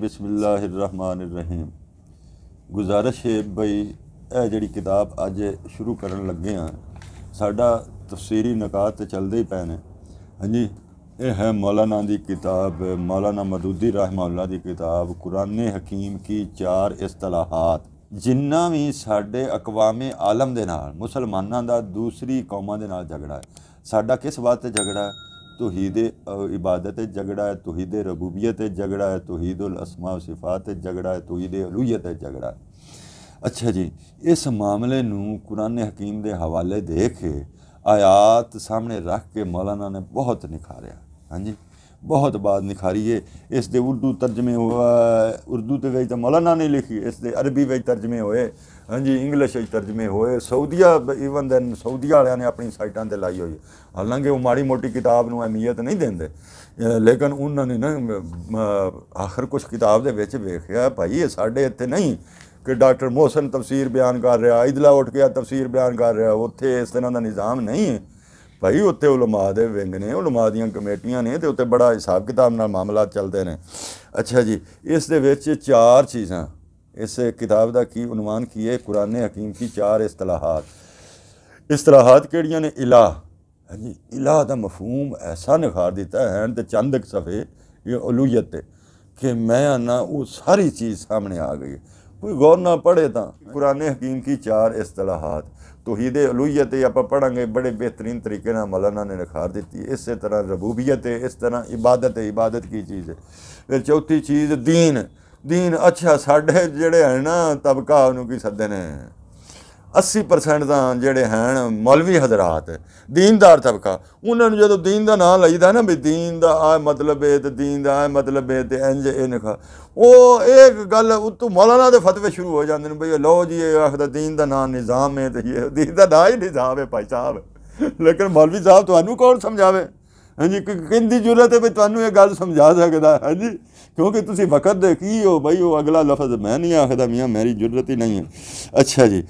बिस्मिल्लाहमान गुजारिश है भाई यह जी किताब अज शुरू कर लगे हाँ साढ़ा तफसीरी नकाद तो चलते ही पैने हाँ जी यह है मौलाना की किताब मौलाना मदूदी रहमान की किताब कुरान हकीम की चार इसलाहत जिन्ना भी साढ़े अकवाम आलम के नाल का दूसरी कौम झगड़ा है साढ़ा किस बात झगड़ा है ਇਬਾਦਤ ਹੈ ਝਗੜਾ ਹੈ झगड़ा ਰਬੂਬੀਅਤ ਹੈ ਝਗੜਾ ਹੈ झगड़ा ਉਲ ਅਸਮਾ सिफात ਸਿਫਾਤ ਹੈ ਝਗੜਾ ਹੈ अलूयत है ਹੈ ਝਗੜਾ ਅੱਛਾ ਜੀ ਇਸ ਮਾਮਲੇ ਨੂੰ ਕੁਰਾਨ ਹਕੀਮ ਦੇ ਹਵਾਲੇ ਦੇ ਕੇ ਆਇਤ ਸਾਹਮਣੇ ਰੱਖ ਕੇ ਮੌਲਾਨਾ ਨੇ ਬਹੁਤ ਨਿਖਾਰਿਆ ਹਾਂਜੀ ਬਹੁਤ ਬਾਤ ਨਿਖਾਰੀਏ ਇਸ ਦੇ ਉਰਦੂ ਤਰਜਮੇ ਹੋਇਆ ਉਰਦੂ ਤੇ ਵਿੱਚ ਤਾਂ ਮੌਲਾਨਾ ਨੇ ਲਿਖੀ ਇਸ ਦੇ ਅਰਬੀ ਵਿੱਚ ਤਰਜਮੇ ਹੋਏ ਹਾਂਜੀ ਇੰਗਲਿਸ਼ ਵਿੱਚ ਤਰਜਮੇ ਹੋਏ ਸਾਊਦੀਆ ਇਵਨ ਦੈਨ ਸਾਊਦੀਆ ਵਾਲਿਆਂ ਨੇ ਆਪਣੀ ਸਾਈਟਾਂ ਤੇ ਲਾਈ ਹੋਈ ਹਾਲਾਂਕਿ ਉਹ ਮਾੜੀ ਮੋਟੀ ਕਿਤਾਬ ਨੂੰ ਅਹਿਮੀਅਤ ਨਹੀਂ ਦਿੰਦੇ ਲੇਕਿਨ ਉਹਨਾਂ ਨੇ ਨਾ ਆਖਰ ਕੁਝ ਕਿਤਾਬ ਦੇ ਵਿੱਚ ਵੇਖਿਆ ਭਾਈ ਇਹ ਸਾਡੇ ਇੱਥੇ ਨਹੀਂ ਕਿ ਡਾਕਟਰ ਮੋਹਸਨ ਤਫਸੀਰ ਬਿਆਨ ਕਰ ਰਿਹਾ ਇਦਲਾ ਉੱਠ ਗਿਆ ਤਫਸੀਰ ਬਿਆਨ ਕਰ ਰਿਹਾ ਉੱਥੇ ਇਸ ਤਰ੍ਹਾਂ ਦਾ ਨਿਜ਼ਾਮ ਨਹੀਂ ਹੈ ਭਾਈ ਉੱਤੇ ਉਲਮਾ ਦੇ ਵਿੰਗ ਨੇ ਉਲਮਾ ਦੀਆਂ ਕਮੇਟੀਆਂ ਨੇ ਤੇ ਉੱਤੇ ਬੜਾ ਹਿਸਾਬ ਕਿਤਾਬ ਨਾਲ ਮਾਮਲਾ ਚੱਲਦੇ ਨੇ ਅੱਛਾ ਜੀ ਇਸ ਦੇ ਵਿੱਚ ਚਾਰ ਚੀਜ਼ਾਂ इस किताब का की अनुमान की है ਕੁਰਾਨ हकीम की चार ਇਸਤਲਾਹਾਤ ਇਸਤਲਾਹਾਤ ਕਿਹੜੀਆਂ ਨੇ ਇਲਾ ਹਾਂਜੀ ਇਲਾ ਦਾ ਮਫਹੂਮ ਐਸਾ ਨਿਖਾਰ ਦਿੱਤਾ ਹੈ ਤੇ चंद सफे ये अलूयत कि मैं ना वो सारी चीज़ सामने आ गई कोई गौर ना पढ़े तो कुरान हकीम की चार असलाहत तोहीद अलूयत आप पढ़ा बड़े बेहतरीन तरीके ना मौलाना ने निखार दी इस तरह रबूबियत है इस तरह इबादत है इबादत की चीज़ है फिर चौथी चीज़ दीन ਦੀਨ ਅੱਛਾ ਸਾਡੇ ਜਿਹੜੇ ਹੈ ਨਾ ਤਬਕਾ ਉਹਨੂੰ ਕੀ ਸੱਦੇ ਨੇ 80% ਤਾਂ ਜਿਹੜੇ ਹਨ ਮੌਲਵੀ ਹਜ਼ਰਤ ਦੀਨਦਾਰ ਤਬਕਾ ਉਹਨਾਂ ਨੂੰ ਜਦੋਂ ਦੀਨ ਦਾ ਨਾਮ ਲਈਦਾ ਨਾ ਵੀ ਦੀਨ ਦਾ ਆ ਮਤਲਬ ਹੈ ਤੇ ਦੀਨ ਦਾ ਆ ਮਤਲਬ ਹੈ ਤੇ ਇੰਜ ਇਹ ਨਖਾ ਉਹ ਇੱਕ ਗੱਲ ਉਤੋਂ ਮੌਲਾਨਾ ਦੇ ਫਤਵੇ ਸ਼ੁਰੂ ਹੋ ਜਾਂਦੇ ਨੇ ਬਈ ਲੋ ਜੀ ਇਹ ਆਖਦਾ ਦੀਨ ਦਾ ਨਾਮ ਨਿਜ਼ਾਮ ਹੈ ਤੇ ਇਹ ਦੀਨ ਦਾ ਨਾਮ ਹੀ ਨਿਜ਼ਾਮ ਹੈ ਭਾਈ ਸਾਹਿਬ ਲੇਕਿਨ ਮੌਲਵੀ ਸਾਹਿਬ ਤੁਹਾਨੂੰ ਕੌਣ ਸਮਝਾਵੇ ਹਾਂਜੀ ਕਹਿੰਦੀ ਜੁਰਤ ਹੈ ਵੀ ਤੁਹਾਨੂੰ ਇਹ ਗੱਲ ਸਮਝਾ ਸਕਦਾ ਹਾਂਜੀ ਕਿਉਂਕਿ ਤੁਸੀਂ ਵਕਤ ਦੇ ਕੀ ਹੋ ਬਈ ਉਹ ਅਗਲਾ ਲਫ਼ਜ਼ ਮੈਂ ਨਹੀਂ ਆਖਦਾ ਮੀਆਂ ਮੇਰੀ ਜੁਰਤ ਹੀ ਨਹੀਂ ਹੈ ਅੱਛਾ ਜੀ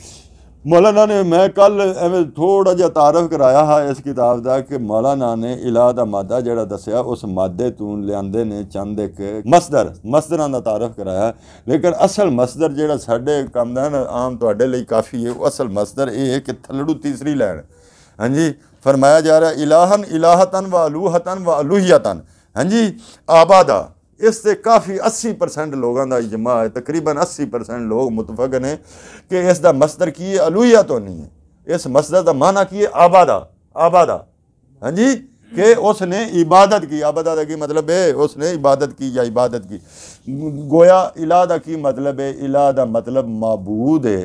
ਮੌਲਾਨਾ ਨੇ ਮੈਂ ਕੱਲ ਐਵੇਂ ਥੋੜਾ ਜਿਹਾ ਤਾਰਫ ਕਰਾਇਆ ਹੈ ਇਸ ਕਿਤਾਬ ਦਾ ਕਿ ਮੌਲਾਨਾ ਨੇ ਇਲਾ ਦਾ ਮਾਦਾ ਜਿਹੜਾ ਦੱਸਿਆ ਉਸ ਮਾਦੇ ਤੋਂ ਲਿਆਂਦੇ ਨੇ ਚੰਦ ਇੱਕ ਮਸਦਰ ਮਸਦਰਾਂ ਦਾ ਤਾਰਫ ਕਰਾਇਆ ਲੇਕਿਨ ਅਸਲ ਮਸਦਰ ਜਿਹੜਾ ਸਾਡੇ ਕੰਮ ਦਾ ਆਮ ਤੁਹਾਡੇ ਲਈ ਕਾਫੀ ਹੈ ਉਹ ਅਸਲ ਮਸਦਰ ਇਹ ਹੈ ਕਿ ਥਲੜੂ ਤੀਸਰੀ ਲੈਣ हाँ जी फरमाया जा रहा है इलाहन इलाहतन व अलूहतन व अलूहतन हाँ जी आबादा इससे काफ़ी अस्सी परसेंट लोगों का इजमा है तकरीबन अस्सी परसेंट लोग मुतफक ने कि इसका मसदर की अलूहिया तो नहीं है इस मसदर का माना की है आबादा आबादा हाँ जी कि उसने इबादत की आबादा की मतलब है उसने इबादत की या इबादत की गोया इलादा की मतलब है इलादा मतलब मबूद है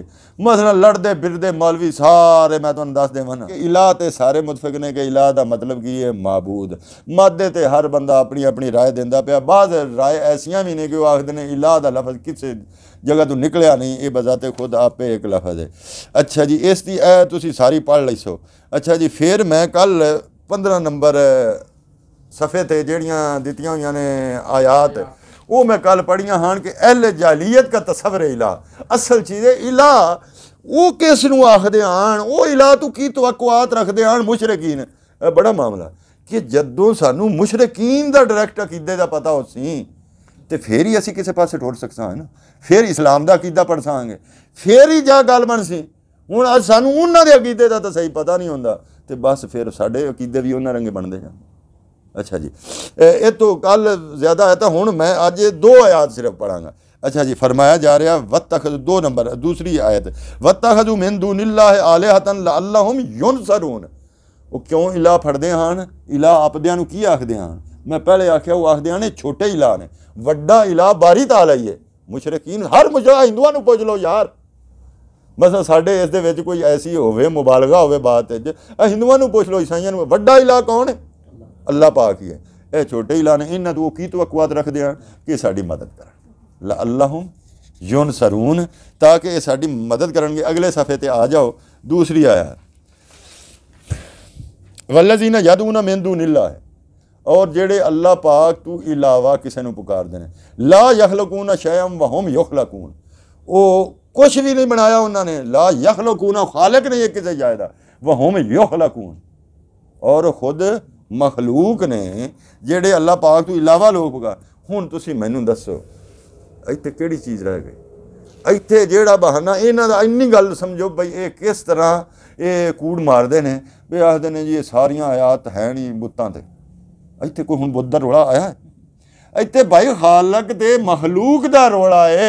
मसला लड़ते बिरते मौलवी सारे मैं तुम दस देव इला तो सारे मुतफिक ने कि इला का मतलब की है मबूद मादे तो हर बंदा अपनी अपनी राय देता पाया बाद राय ऐसा भी ने कि वह आखते हैं इला का लफज किसी जगह तो निकलिया नहीं ये बजाते खुद आपे एक लफज है अच्छा जी इसकी ए तुम सारी पढ़ ली सो अच्छा जी फिर मैं कल 15 ਨੰਬਰ ਸਫੇ ਤੇ ਜਿਹੜੀਆਂ ਦਿੱਤੀਆਂ ਹੋਈਆਂ ਨੇ ਆਇਤ ਉਹ ਮੈਂ ਕੱਲ ਪੜੀਆਂ ਹਨ ਕਿ ਅਹਲ ਜਾਲੀਅਤ ਦਾ ਤਸਵਰ ਇਲਾ ਅਸਲ ਚੀਜ਼ ਹੈ ਇਲਾ ਉਹ ਕਿਸ ਨੂੰ ਆਖਦੇ ਆਣ ਉਹ ਇਲਾ ਤੂੰ ਕੀ ਤਵਕੁਆਤ ਰੱਖਦੇ ਆਣ ਮੁਸ਼ਰਕੀਨ ਬੜਾ ਮਾਮਲਾ ਕਿ ਜਦੋਂ ਸਾਨੂੰ ਮੁਸ਼ਰਕੀਨ ਦਾ ਡਾਇਰੈਕਟ ਅਕੀਦੇ ਦਾ ਪਤਾ ਹੋਸੀ ਤੇ ਫੇਰ ਹੀ ਅਸੀਂ ਕਿਸੇ ਪਾਸੇ ਢੋਲ ਸਕਦਾ ਹਾਂ ਨਾ ਫੇਰ ਇਸਲਾਮ ਦਾ ਅਕੀਦਾ ਪੜ ਸਾਂਗੇ ਫੇਰ ਹੀ ਜਾ ਗੱਲ ਬਣ ਸੀ ਹੁਣ ਅੱਜ ਸਾਨੂੰ ਉਹਨਾਂ ਦੇ ਅਕੀਦੇ ਦਾ ਤਾਂ ਸਹੀ ਪਤਾ ਨਹੀਂ ਹੁੰਦਾ ਤੇ ਬਸ ਫਿਰ ਸਾਡੇ ਅਕੀਦੇ ਵੀ ਉਹਨਾਂ ਰੰਗੇ ਬਣਦੇ ਜਾਂਦੇ ਅੱਛਾ ਜੀ ਇਹ ਤੋਂ ਕੱਲ ਜ਼ਿਆਦਾ ਹੈ ਤਾਂ ਹੁਣ ਮੈਂ ਅੱਜ ਦੋ ਆਇਤ ਸਿਰਫ ਪੜਾਂਗਾ अच्छा जी फरमाया जा रहा वत तखज दो नंबर दूसरी आयत वत तखजू मिंदूनिल्ला आलिहतन अल्लाहुम युनसरून ਉਹ ਕਿਉਂ ਇਲਾ ਫੜਦੇ ਹਨ ਇਲਾ ਆਪਦਿਆਂ ਨੂੰ ਕੀ ਆਖਦੇ ਹਨ ਮੈਂ ਪਹਿਲੇ ਆਖਿਆ ਉਹ ਆਖਦੇ ਹਨ ਛੋਟੇ ਇਲਾ ਨੇ ਵੱਡਾ ਇਲਾ ਬਾਰੀ ਤਾਲਾ ਹੀ ਹੈ ਮੁਸ਼ਰਕੀਨ ਹਰ ਮੁਜਰਾ ਹਿੰਦੂਆਂ ਨੂੰ ਪੁੱਛ ਲਓ ਯਾਰ बस साढ़े इस कोई ऐसी हो मुबालगा हो बात हिंदुओं पुछ लो ईसाइया व्डा इला कौन है अल्लाह पा की है यह छोटे इला ने इन्हों तू की तवक्वात रखते हैं कि साड़ी मदद कर अल्लाह युन सरून ताकि साड़ी मदद कर अगले सफ़े पर आ जाओ दूसरी आया जी ने जद ना मेहंदू नीला है और जेड़े अल्लाह पाक तू इलावा किसी पुकार देने ला यखलकून शयम वहम युख लकून कुछ भी नहीं बनाया उन्होंने ला यखलकून खालक नहीं है किसी जायदा वह हम यखलकून और खुद मखलूक ने जेडे अल्लाह पाक तो इलावा लोग पगा हूँ तुम मैनू दसो इतने केड़ी चीज़ रह गई ਇੱਥੇ ਜਿਹੜਾ ਬਹਾਨਾ ਇਹਨਾਂ ਦਾ ਇੰਨੀ ਗੱਲ ਸਮਝੋ ਬਈ ਇਹ ਕਿਸ ਤਰ੍ਹਾਂ ਇਹ ਕੂੜ ਮਾਰਦੇ ਨੇ ਵੀ ਆਖਦੇ ਨੇ ਜੀ ਇਹ ਸਾਰੀਆਂ ਆਇਆਤ ਹੈ ਨਹੀਂ ਬੁੱਤਾਂ ਤੇ ਇੱਥੇ ਕੋਈ ਹੁਣ ਬੁੱਧ ਦਾ ਰੋਲਾ ਆਇਆ ਇੱਥੇ ਭਾਈ ਖਾਲਕ ਤੇ ਮਖਲੂਕ ਦਾ ਰੋਲਾ ਏ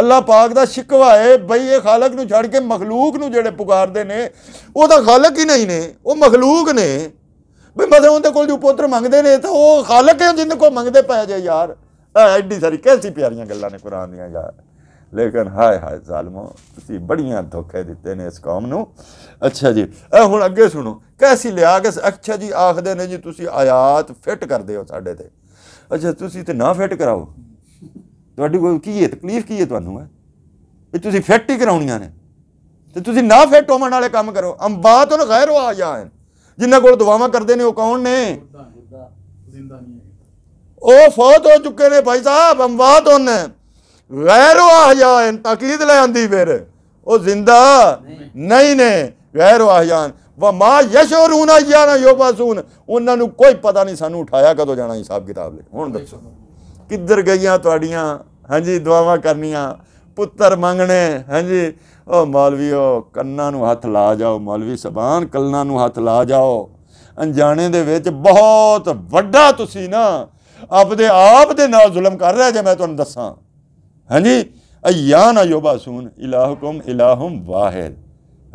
ਅੱਲਾ ਪਾਕ ਦਾ ਸ਼ਿਕਵਾ ਹੈ ਬਈ ਇਹ ਖਾਲਕ ਨੂੰ ਛੱਡ ਕੇ ਮਖਲੂਕ ਨੂੰ ਜਿਹੜੇ ਪੁਕਾਰਦੇ ਨੇ ਉਹ ਤਾਂ ਖਾਲਕ ਹੀ ਨਹੀਂ ਨੇ ਉਹ ਮਖਲੂਕ ਨੇ ਬਈ ਮਤਲਬ ਉਹਦੇ ਕੋਲ ਜੋ ਪੁੱਤਰ ਮੰਗਦੇ ਨੇ ਤਾਂ ਉਹ ਖਾਲਕ ਹੈ ਜਿੰਨ ਕੋ ਮੰਗਦੇ ਪਏ ਜੇ ਯਾਰ ਐਡੀ ਸਾਰੀ ਕੈਸੀ ਪਿਆਰੀਆਂ ਗੱਲਾਂ ਨੇ ਕੁਰਾਨ ਦੀਆਂ ਯਾਰ ਲੇਕਿਨ ਹਾਏ ਹਾਏ ਜ਼ਾਲਮੋ ਤੁਸੀਂ ਬੜੀਆਂ ਧੋਖੇ ਦਿੱਤੇ ਨੇ ਇਸ ਕੌਮ ਨੂੰ ਅੱਛਾ ਜੀ ਇਹ ਹੁਣ ਅੱਗੇ ਸੁਣੋ ਕੈਸੀ ਲਿਆ ਕੇ ਅੱਛਾ ਜੀ ਆਖਦੇ ਨੇ ਜੀ ਤੁਸੀਂ ਆਇਤ ਫਿੱਟ ਕਰਦੇ ਹੋ ਸਾਡੇ ਤੇ ਅੱਛਾ ਤੁਸੀਂ ਤੇ ਨਾ ਫਿੱਟ ਕਰਾਓ ਤੁਹਾਡੀ ਕੋਈ ਕੀ ਹੈ ਤਕਲੀਫ ਕੀ ਹੈ ਤੁਹਾਨੂੰ ਹੈ ਵੀ ਤੁਸੀਂ ਫਿੱਟ ਹੀ ਕਰਾਉਣੀਆਂ ਨੇ ਤੇ ਤੁਸੀਂ ਨਾ ਫਿੱਟ ਹੋਣ ਵਾਲੇ ਕੰਮ ਕਰੋ ਅੰਬਾ ਤੋਂ ਗੈਰ ਹੋ ਆ ਜਾਣ ਜਿਨ੍ਹਾਂ ਕੋਲ ਦੁਆਵਾਂ ਕਰਦੇ ਨੇ ਉਹ ਕੌਣ ਨੇ ਉਹ ਫੌਤ ਹੋ ਚੁੱਕੇ ਨੇ ਭਾਈ ਸਾਹਿਬ ਅੰਬਾਤ ਉਹਨੇ ਗੈਰ ਹੋ ਆ ਜਾਣ ਤਕਲੀਦ ਲੈ ਆਂਦੀ ਫਿਰ ਉਹ ਜ਼ਿੰਦਾ ਨਹੀਂ ਨੇ ਗੈਰ ਹੋ ਆ ਜਾਣ ਵਮਾ ਯਸ਼ੋਰੂਨ ਆਇਆ ਨਾ ਯੋਬਾਸੂਨ ਉਹਨਾਂ ਨੂੰ ਕੋਈ ਪਤਾ ਨਹੀਂ ਸਾਨੂੰ ਉਠਾਇਆ ਕਦੋਂ ਜਾਣਾ ਹਿਸਾਬ ਕਿਤਾਬ ਲੈ ਹੁਣ ਦੱਸੋ ਕਿੱਧਰ ਗਈਆਂ ਤੁਹਾਡੀਆਂ ਹਾਂਜੀ ਦੁਆਵਾਂ ਕਰਨੀਆਂ ਪੁੱਤਰ ਮੰਗਣੇ ਹਾਂਜੀ ਓ ਮੌਲਵੀਓ ਕੰਨਾਂ ਨੂੰ ਹੱਥ ਲਾ ਜਾਓ ਮੌਲਵੀ ਸਬਾਨ ਕੰਨਾਂ ਨੂੰ ਹੱਥ ਲਾ ਜਾਓ ਅਣਜਾਣੇ ਦੇ ਵਿੱਚ ਬਹੁਤ ਵੱਡਾ ਤੁਸੀਂ ਨਾ ਆਪਦੇ ਆਪ ਦੇ ਨਾਲ ਜ਼ੁਲਮ ਕਰ ਰਹੇ ਜੇ ਮੈਂ ਤੁਹਾਨੂੰ ਦੱਸਾਂ ਹਾਂਜੀ ਅਯਾਨ ਅਯੁਬਾਸੂਨ ਇਲਾਹੁਕਮ ਇਲਾਹੁਮ ਵਾਹਿਦ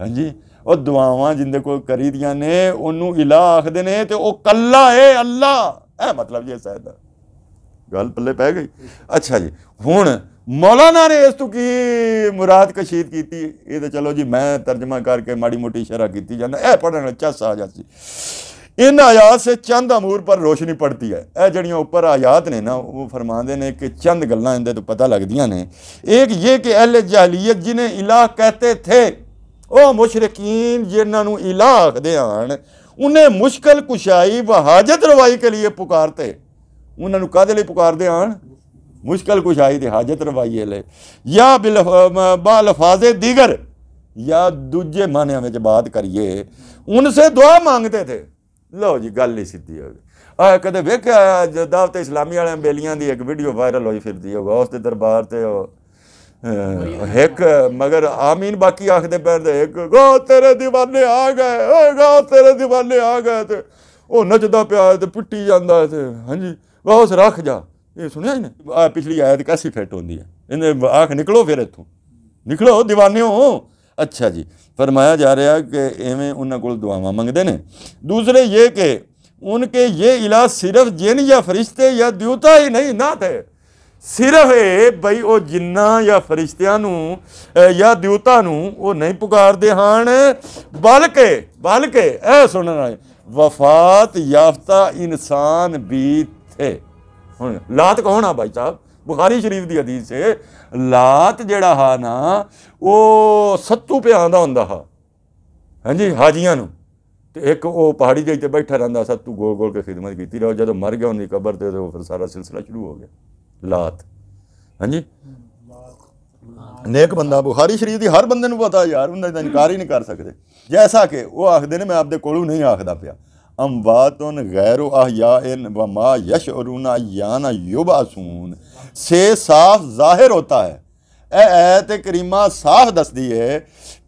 ਹਾਂਜੀ ਉਹ ਦੁਆਵਾਂ ਜਿੰਦੇ ਕੋਲ ਕਰੀਦੀਆਂ ਨੇ ਉਹਨੂੰ ਇਲਾਹ ਆਖਦੇ ਨੇ ਤੇ ਉਹ ਕੱਲਾ ਏ ਅੱਲਾ ਇਹ ਮਤਲਬ ਜੇ ਸਾਇਦਾ गल पल पै गई अच्छा जी हूँ मौलाना ने इस तू ਕੀ ਮੁਰਾਦ ਕਸ਼ੀਦ ਕੀਤੀ ਇਹ ਤਾਂ ਚਲੋ ਜੀ ਮੈਂ ਤਰਜਮਾ ਕਰਕੇ ਮਾੜੀ ਮੋਟੀ ਸ਼ਰਹ ਕੀਤੀ ਜਾਂਦਾ ਇਹ ਪੜਨ ਨਾਲ ਚਸ इन आयात से चंद अमूर पर रोशनी पड़ती है यह जड़ियाँ उपर आयात ने ना वो फरमाते हैं कि चंद गल् इनके तो पता लगदिया ने एक ये कि अहल जहलीयत जिन्हें इलाह कहते थे वह मुशरकीन जिन्होंने इलाह आखते हैं उन्हें मुश्किल कुशाई व हाजत रवाई के लिए पुकारते ਉਹਨਾਂ ਨੂੰ ਕਾਦੇ ਲਈ ਪੁਕਾਰਦੇ ਆਣ ਮੁਸ਼ਕਲ ਆਈ ਤੇ ਹਾਜਤ ਰਵਾਈਏ ਲੈ ਜਾਂ ਬਿਲ ਬਾ ਲਫਾਜ਼ੇ ਦੀਗਰ ਜਾਂ ਦੂਜੇ ਮਾਨਿਆਂ ਵਿੱਚ ਬਾਤ ਕਰੀਏ ਉਨਸੇ ਦੁਆ ਮੰਗਦੇ ਥੇ ਲਓ ਜੀ ਗੱਲ ਹੀ ਸਿੱਧੀ ਹੋ ਗਈ ਆ ਕਦੇ ਵੇਖਿਆ ਜਦਾਵਤ ਇਸਲਾਮੀ ਵਾਲਿਆਂ ਬੇਲੀਆਂ ਦੀ ਇੱਕ ਵੀਡੀਓ ਵਾਇਰਲ ਹੋਈ ਫਿਰਦੀ ਹੋ ਗੌਸ ਦੇ ਦਰਬਾਰ ਤੇ ਉਹ ਇੱਕ ਮਗਰ ਆਮੀਨ ਬਾਕੀ ਆਖਦੇ ਪੈਰਦੇ ਇੱਕ ਗੋ ਤੇਰੇ دیਵਾਨੇ ਆ ਗਏ ਓਏ ਗੋ ਤੇਰੇ دیਵਾਨੇ ਆ ਗਏ ਤੇ ਉਹ ਨੱਚਦਾ ਪਿਆ ਤੇ ਪਿੱਟੀ ਜਾਂਦਾ ਤੇ ਹਾਂਜੀ ਬਹੁਤ ਰੱਖ ਜਾ ਇਹ ਸੁਣਿਆ ਹੀ ਨਹੀਂ ਆ ਪਿਛਲੀ ਆਇਤ ਕੈਸੀ ਫਿੱਟ ਹੁੰਦੀ ਹੈ ਇਹਨੇ ਆਖ ਨਿਕਲੋ ਫਿਰ ਇੱਥੋਂ ਨਿਕਲੋ دیਵਾਨਿਓ ਅੱਛਾ ਜੀ ਫਰਮਾਇਆ ਜਾ ਰਿਹਾ ਕਿ ਐਵੇਂ ਉਹਨਾਂ ਕੋਲ ਦੁਆਵਾਂ ਮੰਗਦੇ ਨੇ ਦੂਸਰੇ ਇਹ ਕਿ ਉਹਨਕੇ ਇਹ ਇਲਾਜ ਸਿਰਫ ਜਿੰਨ ਜਾਂ ਫਰਿਸ਼ਤੇ ਜਾਂ ਦਿਉਤਾ ਹੀ ਨਹੀਂ ਨਾ ਤੇ ਸਿਰਫ ਇਹ ਬਈ ਉਹ ਜਿੰਨਾ ਜਾਂ ਫਰਿਸ਼ਤਿਆਂ ਨੂੰ ਜਾਂ ਦੇਵਤਾ ਨੂੰ ਉਹ ਨਹੀਂ ਪੁਕਾਰਦੇ ਹਨ ਬਲਕਿ ਬਲਕਿ ਇਹ ਸੁਣਨਾ ਵਫਾਤ ਯਾਫਤਾ ਇਨਸਾਨ ਵੀ ਇੱਥੇ ਹੁਣ ਲਾਤ ਕੌਣ ਆ ਭਾਈ ਸਾਹਿਬ ਬੁਖਾਰੀ ਸ਼ਰੀਫ ਦੀ ਹਦੀਸ ਹੈ ਲਾਤ ਜਿਹੜਾ ਹਾ ਨਾ ਉਹ ਸੱਤੂ ਪਿਆਂਦਾ ਹੁੰਦਾ ਹਾ ਹਾਂਜੀ ਹਾਜੀਆਂ ਨੂੰ ਤੇ ਇੱਕ ਉਹ ਪਹਾੜੀ ਦੇ ਉੱਤੇ ਬੈਠਾ ਰਹਿੰਦਾ ਸੱਤੂ ਗੋਲ ਗੋਲ ਕੇ ਖਿਦਮਤ ਕੀਤੀ ਰਹੋ ਜਦੋਂ ਮਰ ਗਿਆ ਉਹਦੀ ਕਬਰ ਤੇ ਉਹ ਫਿਰ ਸਾਰਾ ਸਿਲਸਿਲਾ ਸ਼ੁਰੂ ਹੋ ਗਿਆ ਲਾਤ ਹਾਂਜੀ ਨੇਕ ਬੰਦਾ ਬੁਖਾਰੀ ਸ਼ਰੀਫ ਦੀ ਹਰ ਬੰਦੇ ਨੂੰ ਪਤਾ ਯਾਰ ਉਹਨਾਂ ਦਾ ਇਨਕਾਰ ਹੀ ਨਹੀਂ ਕਰ ਸਕਦੇ ਜੈਸਾ ਕਿ ਉਹ ਆਖਦੇ ਨੇ ਮੈਂ ਆਪਦੇ ਕੋਲੋਂ ਨਹੀਂ ਆਖਦਾ ਪਿਆ अमवातन गैर आयान व मा यश अरुना याना युबासून से साफ जाहिर होता है एत करीमा साफ दस दी है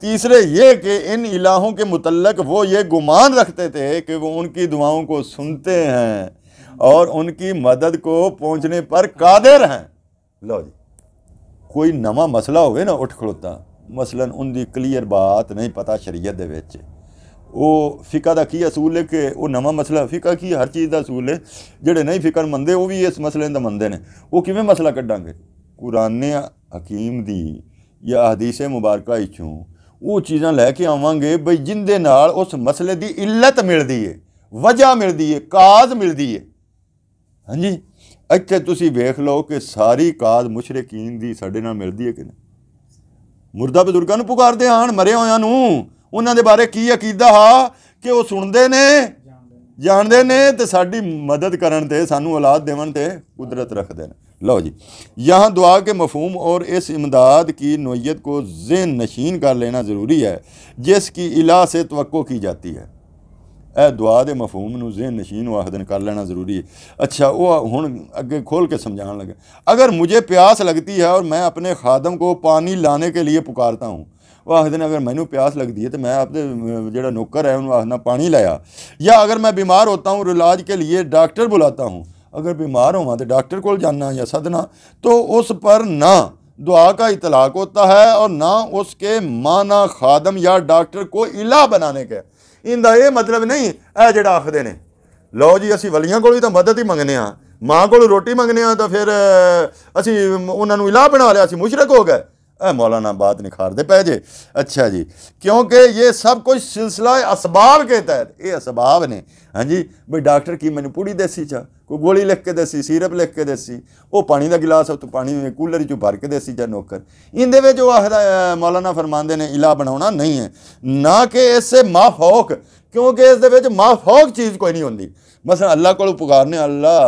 तीसरे ये कि इन इलाहों के मुतलक वो ये गुमान रखते थे कि वो उनकी दुआओं को सुनते हैं और उनकी मदद को पहुंचने पर कादिर हैं लो जी कोई नवा मसला हो ना उठ खड़ोता मसलन उनकी क्लीयर बात नहीं पता शरीयत ਉਹ ਫਿਕਾ ਦਾ ਕੀ ਅਸੂਲ ਹੈ ਕਿ ਉਹ ਨਵਾਂ ਮਸਲਾ ਫਿਕਾ ਕੀ ਹਰ ਚੀਜ਼ ਦਾ ਅਸੂਲ ਹੈ ਜਿਹੜੇ ਨਹੀਂ ਫਿਕਰ ਮੰਨਦੇ ਉਹ ਵੀ ਇਸ ਮਸਲੇ ਦਾ ਮੰਨਦੇ ਨੇ ਉਹ ਕਿਵੇਂ ਮਸਲਾ ਕੱਢਾਂਗੇ ਕੁਰਾਨੇ ਹਕੀਮ ਦੀ ਜਾਂ ਹਦੀਸੇ ਮੁਬਾਰਕਾ ਵਿੱਚੋਂ ਉਹ ਚੀਜ਼ਾਂ ਲੈ ਕੇ ਆਵਾਂਗੇ ਬਈ ਜਿੰਦੇ ਨਾਲ ਉਸ ਮਸਲੇ ਦੀ ਇੱਲਤ ਮਿਲਦੀ ਏ ਵਜ੍ਹਾ ਮਿਲਦੀ ਏ ਕਾਜ਼ ਮਿਲਦੀ ਏ ਹਾਂਜੀ ਇੱਥੇ ਤੁਸੀਂ ਵੇਖ ਲਓ ਕਿ ਸਾਰੀ ਕਾਜ਼ ਮੁਸ਼ਰਕੀਨ ਦੀ ਸਾਡੇ ਨਾਲ ਮਿਲਦੀ ਏ ਕਿ ਨਹੀਂ ਮੁਰਦਾ ਬਜ਼ੁਰਗਾਂ ਨੂੰ ਪੁਕਾਰਦੇ ਆਣ ਮਰੇ ਹੋਇਆਂ ਨੂੰ उन्होंने बारे की अकीदा हा कि वह सुनते ने जानते ने तो सा मदद कर सू औलाद देवन से कुदरत रखते हैं लो जी यहाँ दुआ के मफहूम और इस इमदाद की नोयत को जेन नशीन कर लेना जरूरी है जिसकी इलाह से तवको की जाती है ए दुआ के मफहूम जेन नशीन आखदन कर लेना जरूरी है अच्छा वो हूँ अगे खोल के समझा लगे अगर मुझे प्यास लगती है और मैं अपने खादम को पानी लाने के लिए पुकारता हूँ ਉਹ ਆਖਦੇ अगर मैं प्यास लगती है तो मैं ਮੈਂ जो ਜਿਹੜਾ है उन्होंने आखना पानी लाया ਲਿਆ अगर मैं बीमार होता हूँ ਹੂੰ ਇਲਾਜ ਕੇ ਲਈ ਡਾਕਟਰ ਬੁਲਾਤਾ ਹੂੰ अगर बीमार होव तो डॉक्टर को जाना या सदना तो उस पर ना दुआ का इतलाक होता है और ना उसके माँ ना खादम या डॉक्टर को इला बनाने का इनका यह मतलब नहीं है जोड़ा आखते हैं लो जी असं वलिया को भी तो मदद ही मंगने माँ को रोटी मंगने तो फिर असं उन्होंने इला बना लिया असं मुशरक हो गए मौलाना बात निखार दे पै जे अच्छा जी क्योंकि ये सब कुछ सिलसिला असबाब के तहत ये असबाब ने हाँ जी भाई डॉक्टर की मैंने पूड़ी देसी चा कोई गोली लिख के देसी सीरप लिख के देसी वो पानी का गिलास उतो पानी कूलर चू भर के देसी चा नौकर इंदे में मौलाना फरमाते ने इला बना नहीं है ना कि इससे माफौक क्योंकि इस माफौक चीज़ कोई नहीं होंगी मसलन अल्लाह को पुकारने अल्लाह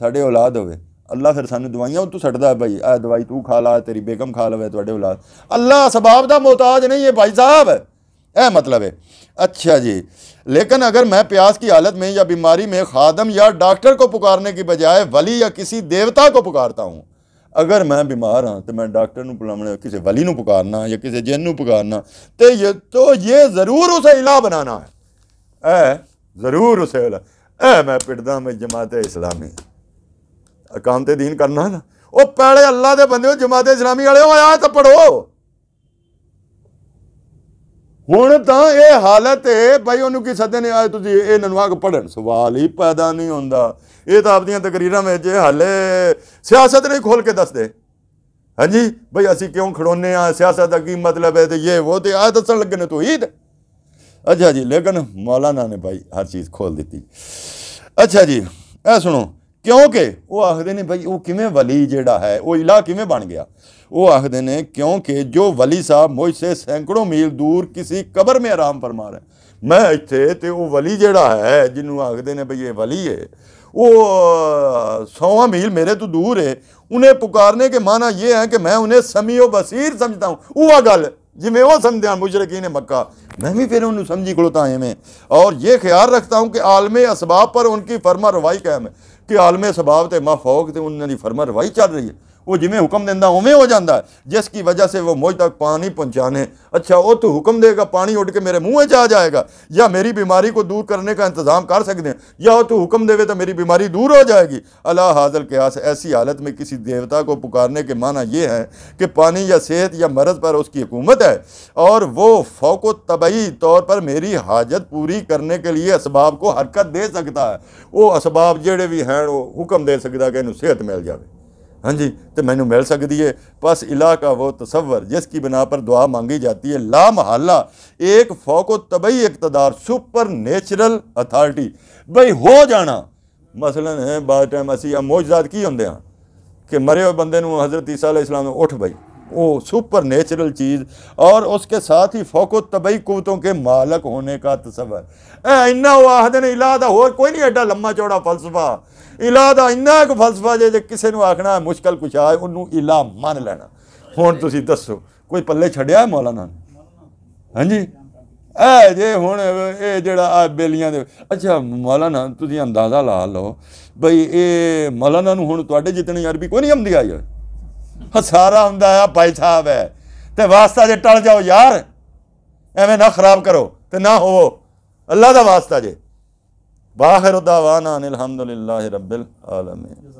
साढ़े औलाद होवे अल्लाह फिर सू दवाइया तू ਤੂੰ भाई आ दवाई तू खा ला तेरी बेगम खा ਖਾ ਲਵੇ ਤੁਹਾਡੇ ਔਲਾਦ ਅੱਲਾ ਸਬਾਬ ਦਾ नहीं है भाई साहब ऐ मतलब है अच्छा जी लेकिन अगर मैं प्यास की हालत में या बीमारी में खादम या डॉक्टर को पुकारने की बजाय वली या किसी देवता को पुकारता हूँ अगर मैं बीमार हाँ तो मैं डॉक्टर बुलाने किसी वली नु पुकारना या किसी जिन पुकारना तो ये तो ये ज़रूर उसे इला बनाना है ए ज़रूर उसे इला ए मैं पिटदा मैं जमात इस्लामी ਕੰਮ ਤੇ دین ਕਰਨਾ ਨਾ ਉਹ ਪੈੜੇ ਅੱਲਾ ਦੇ ਬੰਦੇ ਹੋ ਜਮਾਤ ਇਸਲਾਮੀ ਵਾਲੇ ਹੋ ਆਇਆ ਤਾਂ ਪੜੋ ਹੁਣ ਤਾਂ ਇਹ ਹਾਲਤ ਹੈ ਭਾਈ ਉਹਨੂੰ ਕੀ ਸੱਦੇ ਨੇ ਆਏ ਤੁਸੀਂ ਇਹ ਨਨਵਾਕ ਪੜਨ ਸਵਾਲ ਹੀ ਪੈਦਾ ਨਹੀਂ ਹੁੰਦਾ ਇਹ ਤਾਂ ਆਪਦੀਆਂ ਤਕਰੀਰਾਂ ਵਿੱਚ ਹਾਲੇ ਸਿਆਸਤ ਨਹੀਂ ਖੋਲ ਕੇ ਦੱਸਦੇ ਹਾਂਜੀ ਭਾਈ ਅਸੀਂ ਕਿਉਂ ਖੜੋਨੇ ਆ ਸਿਆਸਤ ਦਾ ਕੀ ਮਤਲਬ ਹੈ ਤੇ ਇਹ ਉਹ ਤੇ ਆ ਦੱਸਣ ਲੱਗੇ ਨੇ ਤੋਹੀਦ अच्छा जी लेकिन मौलाना ने भाई हर चीज़ खोल दी अच्छा जी ए सुनो क्योंकि वह आखते हैं भाई वह किमें वली जड़ा है वह इला किमें बन गया वह आखते हैं क्योंकि जो वली साहब मुझ से सैकड़ों मील दूर किसी कबर में आराम पर मार है मैं इतने तो वह वली जड़ा है जिन्होंने आखते हैं भाई ये वली है वो सौवा मील मेरे तो दूर है उन्हें पुकारने के माना यह है कि मैं उन्हें समी व बसीर समझता हूँ उवा गल जिमें वो समझा मुजरकी ने मक्का मैं भी फिर उन्होंने समझी खड़ोता इमें और ये ख्याल रखता हूँ कि आलमे असबाब पर उनकी फर्मा रवाई कैम है ਕਿ ਆਲਮੇ ਸਬਾਬ ਤੇ ਮਾਫੌਕ ਤੇ ਉਹਨਾਂ ਦੀ ਫਰਮਾ ਰਵਾਈ ਚੱਲ ਰਹੀ ਹੈ वो जिम्मे हुक्म देता उमें हो जाता है जिसकी वजह से वो मुझ तक पानी पहुँचाने अच्छा वो तो हुक्म देगा पानी उठ के मेरे मुँह में आ जाएगा या मेरी बीमारी को दूर करने का इंतजाम कर सकते हैं या वो तो हुक्म देवे तो मेरी बीमारी दूर हो जाएगी अल्लाह हाजल क्यास ऐसी हालत में किसी देवता को पुकारने के माना यह है कि पानी या सेहत या मरद पर उसकी हुकूमत है और वो फ़ौक तबई तौर पर मेरी हाजत पूरी करने के लिए इसबाब को हरकत दे सकता है वो इसबाब जोड़े भी हैं वो हुक्म दे सकता कि इन सेहत मिल जाए हाँ जी तो मैं मिल सकती है बस इला का वो तस्वर जिसकी बिना पर दुआ मांगी जाती है ला महला एक फ़ौको तबई इकतदार सुपर नेचुरल अथार्टी बई हो जाना मसलन है बाद टाइम असं मोजाद की होंगे कि मरे हुए बंदे हज़रत ईसा इस्लाम उठ बई ਉਹ ਸੁਪਰ ਨੇਚਰਲ ਚੀਜ਼ ਔਰ ਉਸਕੇ ਸਾਥ ਹੀ फोको ਤਬਈ कुतों ਕੇ ਮਾਲਕ ਹੋਣੇ का ਤਸਵਰ ਐ इन्ना वो आखदे इलाह का ਹੋਰ ਕੋਈ ਨਹੀਂ ਐਡਾ ਲੰਮਾ ਚੌੜਾ ਫਲਸਫਾ ਇਲਾ ਦਾ ਇੰਨਾ ਕੋ ਫਲਸਫਾ ਜੇ ਕਿਸੇ ਨੂੰ ਆਖਣਾ ਮੁਸ਼ਕਲ ਕੁਛ ਆ ਉਹਨੂੰ ਇਲਾ ਮੰਨ ਲੈਣਾ ਹੁਣ ਤੁਸੀਂ ਦੱਸੋ ਕੋਈ ਪੱਲੇ ਛੱਡਿਆ ਮੌਲਾਨਾ ਹਾਂਜੀ ਐ ਜੇ ਹੁਣ ਇਹ ਜਿਹੜਾ ਆ ਬੇਲੀਆਂ ਦੇ ਅੱਛਾ ਮੌਲਾਨਾ ਤੁਸੀਂ ਅੰਦਾਜ਼ਾ ਲਾ ਲਓ ਭਈ ਇਹ ਮੌਲਾਨਾ ਨੂੰ ਹੁਣ ਤੁਹਾਡੇ ਜਿਤਨੀ ਅਰਬੀ ਕੋਈ ਨਹੀਂ ਆਉਂਦੀ ਆ ਯਾਰ ਹਸਾਰਾ ਹੁੰਦਾ ਆ ਭਾਈ ਸਾਹਿਬ ਹੈ ਤੇ ਵਾਸਤਾ ਜੇ ਟਲ ਜਾਓ ਯਾਰ ਐਵੇਂ ਨਾ ਖਰਾਬ ਕਰੋ ਤੇ ਨਾ ਹੋਵੋ ਅੱਲਾ ਦਾ ਵਾਸਤਾ ਜੇ ਬਾਖਰ ਉਦਾਵਾਨਾ ਅਨਿਲ ਹਮਦੁਲਿਲਾਹਿ ਰੱਬਿਲ ਆਲਮੀਨ